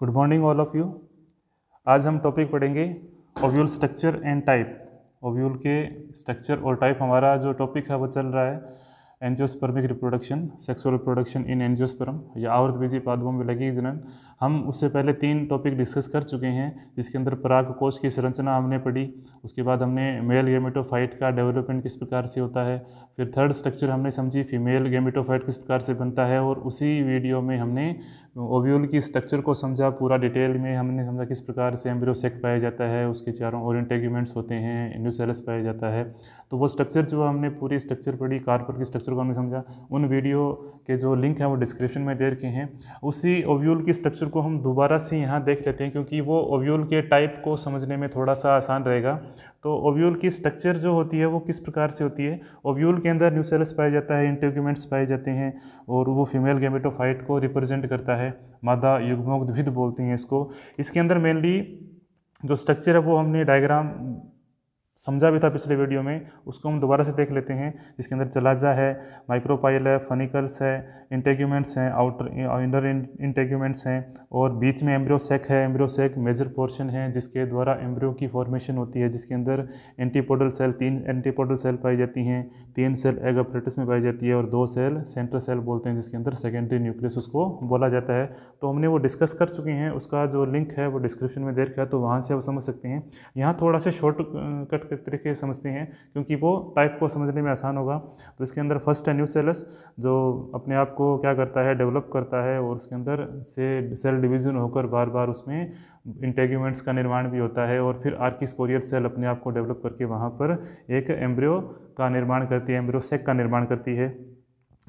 good morning all of you आज हम topic पढ़ेंगे ovule structure and type ovule के स्ट्रक्चर और टाइप हमारा जो टॉपिक है वो चल रहा है angiospermic reproduction sexual reproduction in angiosperm या आवृत बीजी पादपों में लगी जनन हम उससे पहले तीन टॉपिक डिस्कस कर चुके हैं जिसके अंदर पराग कोष की संरचना हमने पढ़ी उसके बाद हमने मेल गेमेटोफाइट का डेवलपमेंट किस प्रकार से होता है फिर थर्ड स्ट्रक्चर हमने समझी फीमेल गेमेटोफाइट किस प्रकार से बनता है और उसी वीडियो में हमने ओव्यूल की स्ट्रक्चर को समझा पूरा डिटेल में हमने समझा किस प्रकार से एम्ब्रियोसेक पाया जाता है उसके चारों ओरिएंटेगमेंट्स होते हैं इंडोसेलस पाया जाता है तो वो स्ट्रक्चर जो हमने पूरी स्ट्रक्चर पढ़ी कार्पल की स्ट्रक्चर स्ट्रक्चर को हमने समझा उन वीडियो के जो लिंक हैं वो डिस्क्रिप्शन में दे रखे हैं उसी ओव्यूल की स्ट्रक्चर को हम दोबारा से यहाँ देख लेते हैं क्योंकि वो ओव्यूल के टाइप को समझने में थोड़ा सा आसान रहेगा तो ओव्यूल की स्ट्रक्चर जो होती है वो किस प्रकार से होती है ओव्यूल के अंदर न्यूसेल्स पाया जाता है इंटेक्यूमेंट्स पाए जाते हैं और वो फीमेल गेमेटोफाइट को रिप्रेजेंट करता है मादा युग्मोद्भिद बोलते हैं इसको इसके अंदर मेनली जो स्ट्रक्चर है वो हमने डायग्राम समझा भी था पिछले वीडियो में उसको हम दोबारा से देख लेते हैं जिसके अंदर जलाजा है माइक्रोपाइल है फनिकल्स है इंटेग्यूमेंट्स हैं आउटर इनर इंटेग्यूमेंट्स हैं और बीच में एम्ब्रियोसेक है एम्ब्रियोसेक मेजर पोर्शन है जिसके द्वारा एम्ब्रियो की फॉर्मेशन होती है जिसके अंदर एंटीपोडल सेल तीन एंटीपोडल सेल पाई जाती हैं तीन सेल एग में पाई जाती है और दो सेल सेंट्रल सेल बोलते हैं जिसके अंदर सेकेंडरी न्यूक्लियस उसको बोला जाता है तो हमने वो डिस्कस कर चुके हैं उसका जो लिंक है वो डिस्क्रिप्शन में दे रखा है तो वहाँ से आप समझ सकते हैं यहाँ थोड़ा सा शॉर्ट कट uh, करते तरीके समझते हैं क्योंकि वो टाइप को समझने में आसान होगा तो इसके अंदर फर्स्ट है न्यू सेलस जो अपने आप को क्या करता है डेवलप करता है और उसके अंदर से सेल डिवीज़न होकर बार बार उसमें इंटेग्यूमेंट्स का निर्माण भी होता है और फिर आर्किस्पोरियर सेल अपने आप को डेवलप करके वहाँ पर एक एम्ब्रियो का निर्माण करती है सेक का निर्माण करती है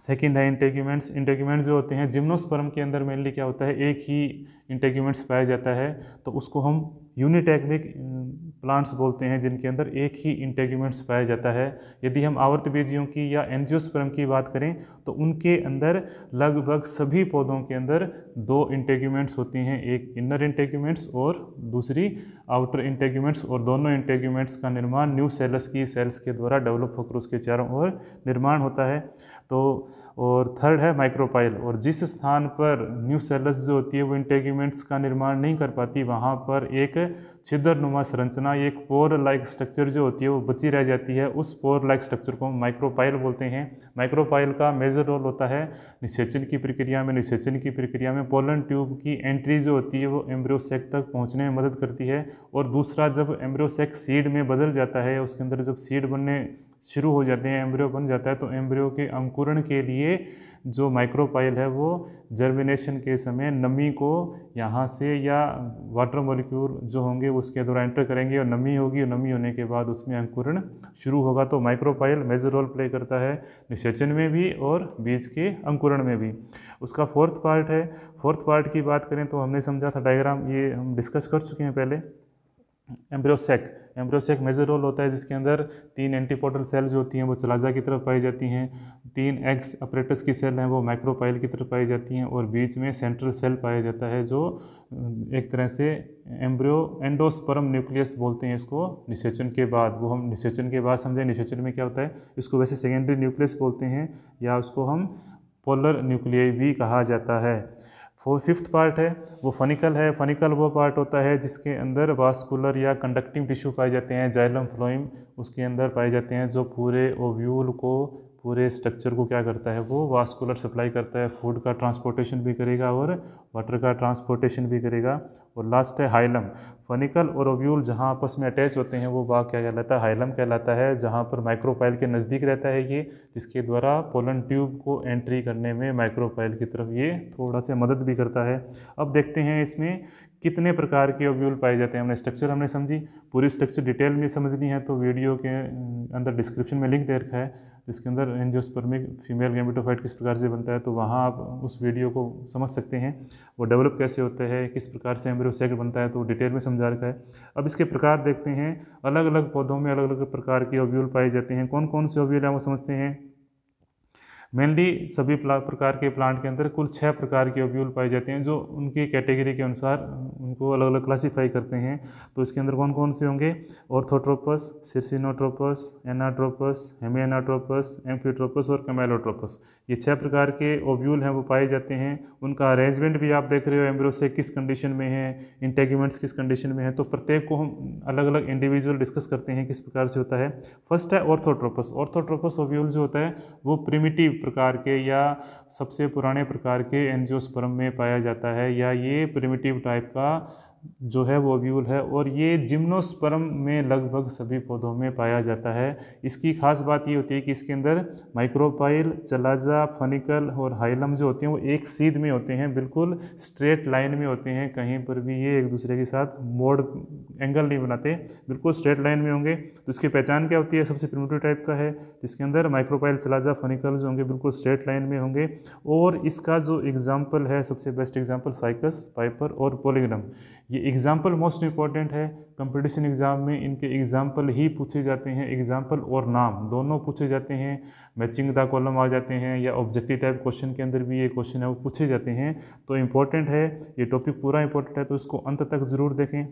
सेकेंड है इंटेग्यूमेंट्स इंटेग्यूमेंट्स जो होते हैं जिम्नोस्पर्म के अंदर मेनली क्या होता है एक ही इंटेग्यूमेंट्स पाया जाता है तो उसको हम यूनिटेक्निक प्लांट्स बोलते हैं जिनके अंदर एक ही इंटेग्यूमेंट्स पाया जाता है यदि हम आवर्त बीजियों की या एनजियोस्पर्म की बात करें तो उनके अंदर लगभग सभी पौधों के अंदर दो इंटेग्यूमेंट्स होती हैं एक इनर इंटेग्यूमेंट्स और दूसरी आउटर इंटेग्यूमेंट्स और दोनों इंटेग्यूमेंट्स का निर्माण न्यू सेल्स की सेल्स के द्वारा डेवलप होकर उसके चारों ओर निर्माण होता है तो और थर्ड है माइक्रोपाइल और जिस स्थान पर न्यू सेलस जो होती है वो इंटेगमेंट्स का निर्माण नहीं कर पाती वहाँ पर एक छिद्रनुमा संरचना एक पोर लाइक स्ट्रक्चर जो होती है वो बची रह जाती है उस पोर लाइक स्ट्रक्चर को हम माइक्रोपाइल बोलते हैं माइक्रोपाइल का मेजर रोल होता है निषेचन की प्रक्रिया में निषेचन की प्रक्रिया में पोलन ट्यूब की एंट्री जो होती है वो एम्ब्रियोसेक तक पहुँचने में मदद करती है और दूसरा जब एम्ब्रियोसेक सीड में बदल जाता है उसके अंदर जब सीड बनने शुरू हो जाते हैं एम्ब्रियो बन जाता है तो एम्ब्रियो के अंकुरण के लिए लिए जो माइक्रोपाइल है वो जर्मिनेशन के समय नमी को यहाँ से या वाटर मोलिक्यूल जो होंगे उसके द्वारा एंटर करेंगे और नमी होगी और नमी होने के बाद उसमें अंकुरण शुरू होगा तो माइक्रोपाइल मेजर रोल प्ले करता है निषेचन में भी और बीज के अंकुरण में भी उसका फोर्थ पार्ट है फोर्थ पार्ट की बात करें तो हमने समझा था डायग्राम ये हम डिस्कस कर चुके हैं पहले एम्ब्रियोसेक एम्ब्रियोसेक मेजर रोल होता है जिसके अंदर तीन सेल सेल्स होती हैं वो चलाजा की तरफ पाई जाती हैं तीन एक्स अपरेटस की सेल हैं वो माइक्रोपाइल की तरफ पाई जाती हैं और बीच में सेंट्रल सेल पाया जाता है जो एक तरह से एम्ब्रियो एंडोस्पर्म न्यूक्लियस बोलते हैं इसको निषेचन के बाद वो हम निषेचन के बाद समझें निषेचन में क्या होता है इसको वैसे सेकेंडरी न्यूक्लियस बोलते हैं या उसको हम पोलर न्यूक्लियाई भी कहा जाता है फोर फिफ्थ पार्ट है वो फनिकल है फनिकल वो पार्ट होता है जिसके अंदर वास्कुलर या कंडक्टिंग टिश्यू पाए जाते हैं जाइलम फ्लोइम उसके अंदर पाए जाते हैं जो पूरे ओव्यूल को पूरे स्ट्रक्चर को क्या करता है वो वास्कुलर सप्लाई करता है फूड का ट्रांसपोर्टेशन भी करेगा और वाटर का ट्रांसपोर्टेशन भी करेगा और लास्ट है हाइलम फनिकल और ओव्यूल जहाँ आपस में अटैच होते हैं वो बाग क्या कहलाता है हाइलम कहलाता है जहाँ पर माइक्रोपाइल के नज़दीक रहता है ये जिसके द्वारा पोलन ट्यूब को एंट्री करने में माइक्रोपाइल की तरफ ये थोड़ा सा मदद भी करता है अब देखते हैं इसमें कितने प्रकार के ओव्यूल पाए जाते हैं हमने स्ट्रक्चर हमने समझी पूरी स्ट्रक्चर डिटेल में समझनी है तो वीडियो के अंदर डिस्क्रिप्शन में लिंक दे रखा है जिसके अंदर एनजियोस्पर्मिक फीमेल गैमेटोफाइट किस प्रकार से बनता है तो वहाँ आप उस वीडियो को समझ सकते हैं वो डेवलप कैसे होते हैं किस प्रकार से एम्ब्रियो सेक बनता है तो डिटेल में समझा रखा है अब इसके प्रकार देखते हैं अलग अलग पौधों में अलग अलग प्रकार के ओव्यूल पाए जाते हैं कौन कौन से ओव्यूल हैं वो समझते हैं मेनली सभी प्रकार के प्लांट के अंदर कुल छः प्रकार के ओब्यूल पाए जाते हैं जो उनकी कैटेगरी के अनुसार उनको अलग अलग क्लासीफाई करते हैं तो इसके अंदर कौन कौन से होंगे ऑर्थोट्रोपस सिरसिनोट्रोपस एनाट्रोपस हेमेनाट्रोपस एम्फ्यूट्रोपस और कैमेलोट्रोपस ये छः प्रकार के ओव्यूल हैं वो पाए जाते हैं उनका अरेंजमेंट भी आप देख रहे हो एम्ब्रोसे किस कंडीशन में है इंटेगमेंट्स किस कंडीशन में है तो प्रत्येक को हम अलग अलग इंडिविजुअल डिस्कस करते हैं किस प्रकार से होता है फर्स्ट है ऑर्थोट्रोपस ऑर्थोट्रोपस ओव्यूल जो होता है वो प्रिमिटिव प्रकार के या सबसे पुराने प्रकार के एनजियोस्पर्म में पाया जाता है या ये प्रिमिटिव टाइप का जो है वो व्यूल है और ये जिम्नोस्पर्म में लगभग सभी पौधों में पाया जाता है इसकी खास बात ये होती है कि इसके अंदर माइक्रोपाइल चलाजा फनिकल और हाइलम जो होते हैं वो एक सीध में होते हैं बिल्कुल स्ट्रेट लाइन में होते हैं कहीं पर भी ये एक दूसरे के साथ मोड़ एंगल नहीं बनाते बिल्कुल स्ट्रेट लाइन में होंगे तो इसकी पहचान क्या होती है सबसे प्रमोटिव टाइप का है जिसके अंदर माइक्रोपाइल चलाजा फनिकल जो होंगे बिल्कुल स्ट्रेट लाइन में होंगे और इसका जो एग्ज़ाम्पल है सबसे बेस्ट एग्जाम्पल साइकस पाइपर और पोलिग्रम ये एग्ज़ाम्पल मोस्ट इम्पॉर्टेंट है कंपटीशन एग्ज़ाम में इनके एग्ज़ाम्पल ही पूछे जाते हैं एग्ज़ाम्पल और नाम दोनों पूछे जाते हैं मैचिंग द कॉलम आ जाते हैं या ऑब्जेक्टिव टाइप क्वेश्चन के अंदर भी ये क्वेश्चन है वो पूछे जाते हैं तो इम्पॉर्टेंट है ये टॉपिक पूरा इंपॉर्टेंट है तो इसको अंत तक ज़रूर देखें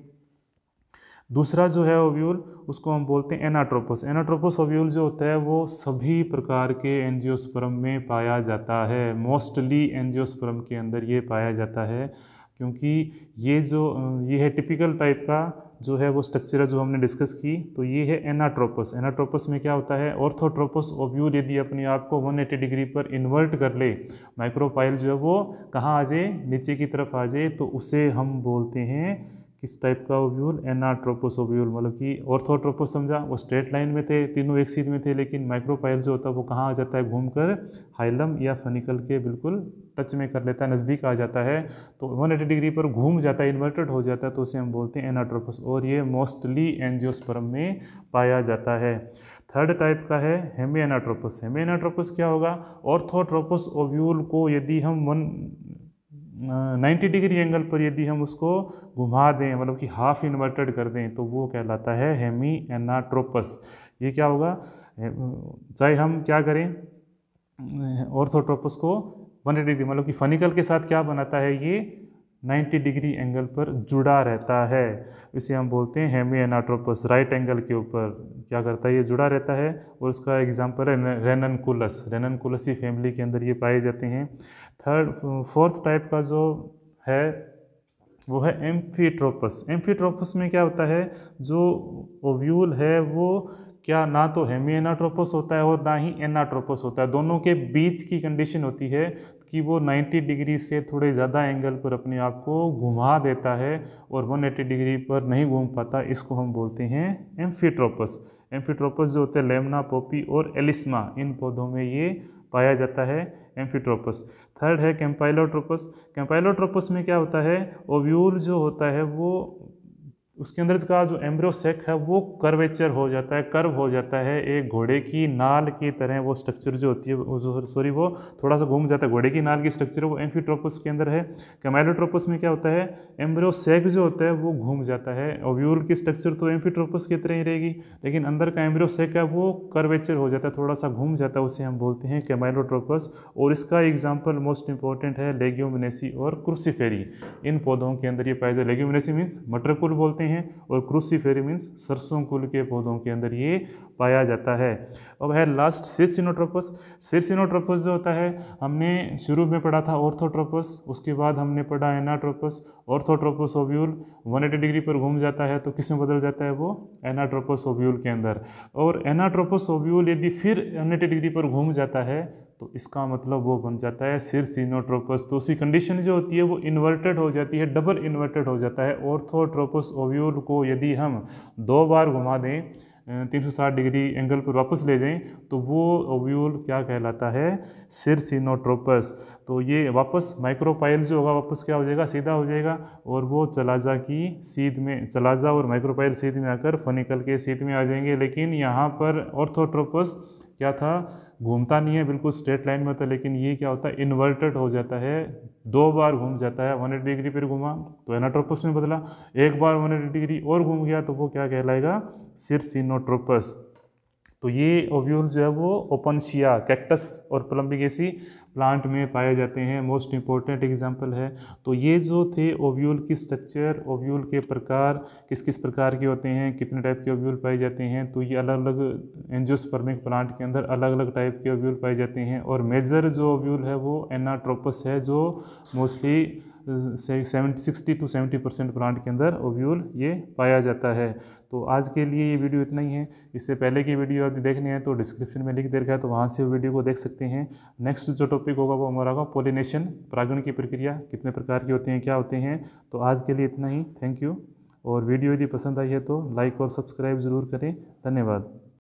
दूसरा जो है ओव्यूल उसको हम बोलते हैं एनाट्रोपस एनाट्रोपस ओव्यूल जो होता है वो सभी प्रकार के एनजियोस्पर्म में पाया जाता है मोस्टली एनजियोस्पर्म के अंदर ये पाया जाता है क्योंकि ये जो ये है टिपिकल टाइप का जो है वो स्ट्रक्चर है जो हमने डिस्कस की तो ये है एनाट्रोपस एनाट्रोपस में क्या होता है ऑर्थोट्रोपस ऑफ व्यू यदि अपने आप को 180 डिग्री पर इन्वर्ट कर ले माइक्रोपाइल जो है वो कहाँ आ जाए नीचे की तरफ आ जाए तो उसे हम बोलते हैं किस टाइप का ओव्यूल एनाट्रोपस ओव्यूल मतलब कि ऑर्थोट्रोपस समझा वो स्ट्रेट लाइन में थे तीनों एक सीध में थे लेकिन माइक्रोपाइल जो होता है वो कहाँ आ जाता है घूमकर हाइलम या फनिकल के बिल्कुल टच में कर लेता है नज़दीक आ जाता है तो 180 डिग्री पर घूम जाता है इन्वर्टेड हो जाता है तो उसे हम बोलते हैं एनाट्रोपस और ये मोस्टली एनजियोस्परम में पाया जाता है थर्ड टाइप का है हेमे एनाट्रोपस एनाट्रोपस क्या होगा ऑर्थोट्रोपस ओव्यूल को यदि हम वन 90 डिग्री एंगल पर यदि हम उसको घुमा दें मतलब कि हाफ इन्वर्टेड कर दें तो वो कहलाता है हेमी एनाट्रोपस ये क्या होगा चाहे हम क्या करें ऑर्थोट्रोपस को 180 डिग्री मतलब कि फनिकल के साथ क्या बनाता है ये 90 डिग्री एंगल पर जुड़ा रहता है इसे हम बोलते हैं हेमी एनाट्रोपस राइट एंगल के ऊपर क्या करता है ये जुड़ा रहता है और उसका एग्जांपल है रेननकुलस रेननकुलसी फैमिली के अंदर ये पाए जाते हैं थर्ड फोर्थ टाइप का जो है वो है एम्फीट्रोपस एम्फीट्रोपस में क्या होता है जो ओव्यूल है वो क्या ना तो हेमी एनाट्रोपस होता है और ना ही एनाट्रोपस होता है दोनों के बीच की कंडीशन होती है कि वो 90 डिग्री से थोड़े ज़्यादा एंगल पर अपने आप को घुमा देता है और 180 डिग्री पर नहीं घूम पाता इसको हम बोलते हैं एम्फीट्रोपस एम्फीट्रोपस जो होते हैं लेमना पोपी और एलिस्मा इन पौधों में ये पाया जाता है एम्फीट्रोपस थर्ड है कैम्पाइलोट्रोपस कैम्पाइलोट्रोपस में क्या होता है ओव्यूल जो होता है वो उसके अंदर का जो एम्ब्रोसेक है वो कर्वेचर हो जाता है कर्व हो जाता है एक घोड़े की नाल की तरह वो स्ट्रक्चर जो होती है सॉरी वो थोड़ा सा घूम जाता है घोड़े की नाल की स्ट्रक्चर वो एम्फीट्रोपस के अंदर है कैमेलोट्रोपस में क्या होता है एम्ब्रोसेक जो होता है वो घूम जाता है ओव्यूल की स्ट्रक्चर तो एम्फीट्रोपस की तरह ही रहेगी लेकिन अंदर का एम्ब्रोसेक है वो कर्वेचर हो जाता है थोड़ा सा घूम जाता है उसे हम बोलते हैं कैमेलोट्रोपस और इसका एग्जाम्पल मोस्ट इंपॉर्टेंट है लेग्यूमिनेसी और क्रूसीफेरी इन पौधों के अंदर ये पाया जाए लेग्यूमिनेसी मीन्स मटरकुल बोलते हैं हैं और क्रूसीफेरी मीन्स सरसों कुल के पौधों के अंदर ये पाया जाता है अब है लास्ट सिरसिनोट्रोपस सिरसिनोट्रोपस जो होता है हमने शुरू में पढ़ा था ऑर्थोट्रोपस उसके बाद हमने पढ़ा एनाट्रोपस ऑर्थोट्रोपस ओब्यूल 180 डिग्री पर घूम जाता है तो किस में बदल जाता है वो एनाट्रोपस ओब्यूल के अंदर और एनाट्रोपस ओब्यूल यदि फिर 180 डिग्री पर घूम जाता है तो इसका मतलब वो बन जाता है सिर सीनोट्रोपस तो उसकी कंडीशन जो होती है वो इन्वर्टेड हो जाती है डबल इन्वर्टेड हो जाता है ऑर्थोट्रोपस ओव्यूल को यदि हम दो बार घुमा दें 360 डिग्री एंगल पर वापस ले जाएं तो वो ओव्यूल क्या कहलाता है सिर सीनोट्रोपस तो ये वापस माइक्रोपाइल जो होगा वापस क्या हो जाएगा सीधा हो जाएगा और वो चलाजा की सीध में चलाजा और माइक्रोपाइल सीध में आकर फनिकल के सीध में आ जाएंगे लेकिन यहाँ पर ऑर्थोट्रोपस क्या था घूमता नहीं है बिल्कुल स्ट्रेट लाइन में होता है लेकिन ये क्या होता है इन्वर्टेड हो जाता है दो बार घूम जाता है वन डिग्री पर घूमा तो एनाट्रोपस में बदला एक बार वन डिग्री और घूम गया तो वो क्या कहलाएगा सिर सिनोट्रोपस तो ये ओव्यूल जो है वो ओपनशिया कैक्टस और एसी प्लांट में पाए जाते हैं मोस्ट इम्पोर्टेंट एग्जाम्पल है तो ये जो थे ओव्यूल की स्ट्रक्चर ओव्यूल के प्रकार किस किस प्रकार के होते हैं कितने टाइप के ओव्यूल पाए जाते हैं तो ये अलग अलग एनजियोस्पर्मिक प्लांट के अंदर अलग अलग टाइप के ओव्यूल पाए जाते हैं और मेजर जो ओव्यूल है वो एनाट्रोपस है जो mostly seventy sixty to seventy percent plant के अंदर ओव्यूल ये पाया जाता है तो आज के लिए ये वीडियो इतना ही है इससे पहले की वीडियो अभी देखने हैं तो डिस्क्रिप्शन में लिंक दे रखा है तो वहाँ से वीडियो को देख सकते हैं नेक्स्ट जो टॉपिक होगा वो हमारा होगा पोलिनेशन प्रागण की प्रक्रिया कितने प्रकार की होती हैं क्या होते हैं तो आज के लिए इतना ही थैंक यू और वीडियो यदि पसंद आई है तो लाइक और सब्सक्राइब ज़रूर करें धन्यवाद